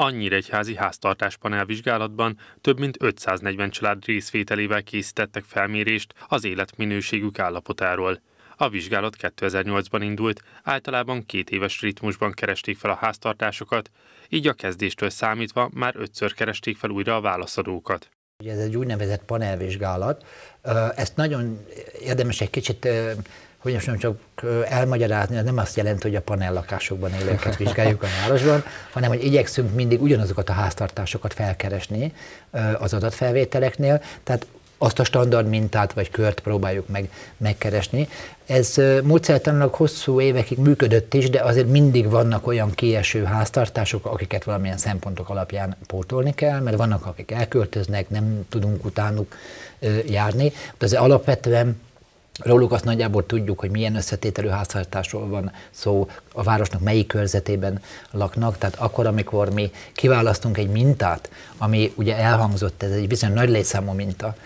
A Nyíregyházi háztartáspanel vizsgálatban több mint 540 család részvételével készítettek felmérést az életminőségük állapotáról. A vizsgálat 2008-ban indult, általában két éves ritmusban keresték fel a háztartásokat, így a kezdéstől számítva már ötször keresték fel újra a válaszadókat. Ugye ez egy úgynevezett panelvizsgálat. Ezt nagyon érdemes egy kicsit hogy most nem csak elmagyarázni, ez nem azt jelenti, hogy a panellakásokban élőket vizsgáljuk a városban, hanem hogy igyekszünk mindig ugyanazokat a háztartásokat felkeresni az adatfelvételeknél, tehát azt a standard mintát vagy kört próbáljuk meg, megkeresni. Ez módszertanilag hosszú évekig működött is, de azért mindig vannak olyan kieső háztartások, akiket valamilyen szempontok alapján pótolni kell, mert vannak, akik elköltöznek, nem tudunk utánuk járni, de ez alapvetően Róluk azt nagyjából tudjuk, hogy milyen összetételű háztartásról van szó, a városnak melyik körzetében laknak, tehát akkor, amikor mi kiválasztunk egy mintát, ami ugye elhangzott, ez egy bizony nagy létszámú minta,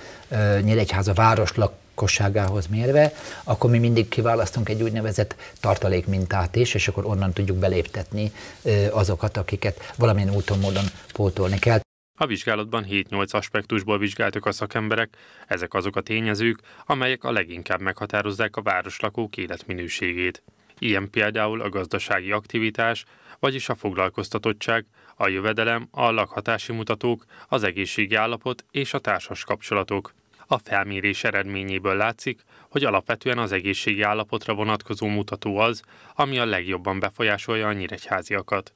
Nyíregyháza város lak lakosságához mérve, akkor mi mindig kiválasztunk egy úgynevezett tartalékmintát is, és akkor onnan tudjuk beléptetni azokat, akiket valamilyen úton, módon pótolni kell. A vizsgálatban 7-8 aspektusból vizsgáltak a szakemberek, ezek azok a tényezők, amelyek a leginkább meghatározzák a városlakók életminőségét. Ilyen például a gazdasági aktivitás, vagyis a foglalkoztatottság, a jövedelem, a lakhatási mutatók, az egészségi állapot és a társas kapcsolatok. A felmérés eredményéből látszik, hogy alapvetően az egészségi állapotra vonatkozó mutató az, ami a legjobban befolyásolja a nyíregyháziakat.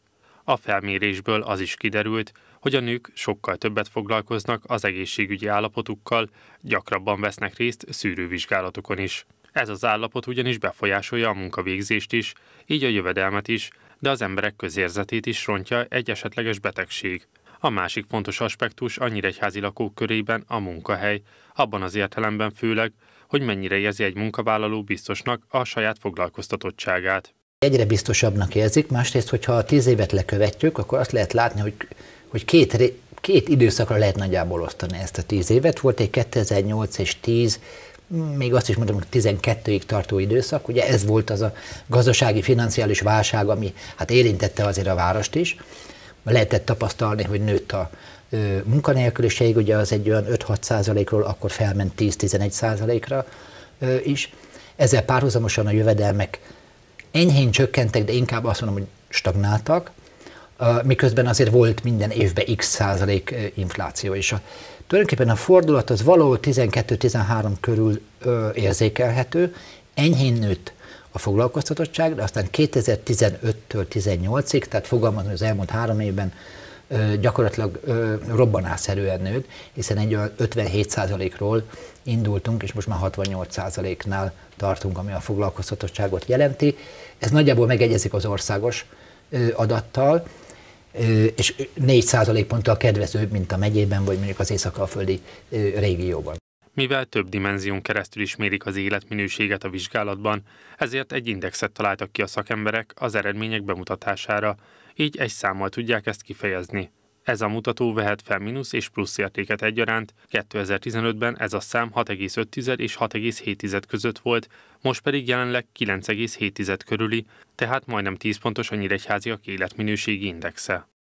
A felmérésből az is kiderült, hogy a nők sokkal többet foglalkoznak az egészségügyi állapotukkal, gyakrabban vesznek részt szűrővizsgálatokon is. Ez az állapot ugyanis befolyásolja a munkavégzést is, így a jövedelmet is, de az emberek közérzetét is rontja egy esetleges betegség. A másik fontos aspektus a nyíregyházi lakók körében a munkahely, abban az értelemben főleg, hogy mennyire érzi egy munkavállaló biztosnak a saját foglalkoztatottságát. Egyre biztosabbnak érzik, másrészt, hogyha tíz évet lekövetjük, akkor azt lehet látni, hogy hogy két, két időszakra lehet nagyjából osztani ezt a tíz évet. Volt egy 2008 és 10, még azt is mondom, hogy 12-ig tartó időszak. Ugye ez volt az a gazdasági, financiális válság, ami hát érintette azért a várost is. Lehetett tapasztalni, hogy nőtt a munkanélküliség, ugye az egy olyan 5-6 százalékról akkor felment 10-11 százalékra is. Ezzel párhuzamosan a jövedelmek enyhén csökkentek, de inkább azt mondom, hogy stagnáltak miközben azért volt minden évben x százalék infláció, és a, tulajdonképpen a fordulat az valahol 12-13 körül ö, érzékelhető, enyhén nőtt a foglalkoztatottság, de aztán 2015-től 18-ig, tehát fogalmazni az elmúlt három évben ö, gyakorlatilag ö, robbanászerűen nőtt, hiszen egy olyan 57%-ról indultunk, és most már 68%-nál tartunk, ami a foglalkoztatottságot jelenti. Ez nagyjából megegyezik az országos adattal, és 4 ponttal kedvezőbb, mint a megyében, vagy mondjuk az észak-alföldi régióban. Mivel több dimenzión keresztül is mérik az életminőséget a vizsgálatban, ezért egy indexet találtak ki a szakemberek az eredmények bemutatására, így egy számmal tudják ezt kifejezni. Ez a mutató vehet fel mínusz és plusz értéket egyaránt. 2015-ben ez a szám 6,5 és 6,7 között volt, most pedig jelenleg 9,7 körüli, tehát majdnem 10 pontos a Nyíregyháziak életminőségi indexe.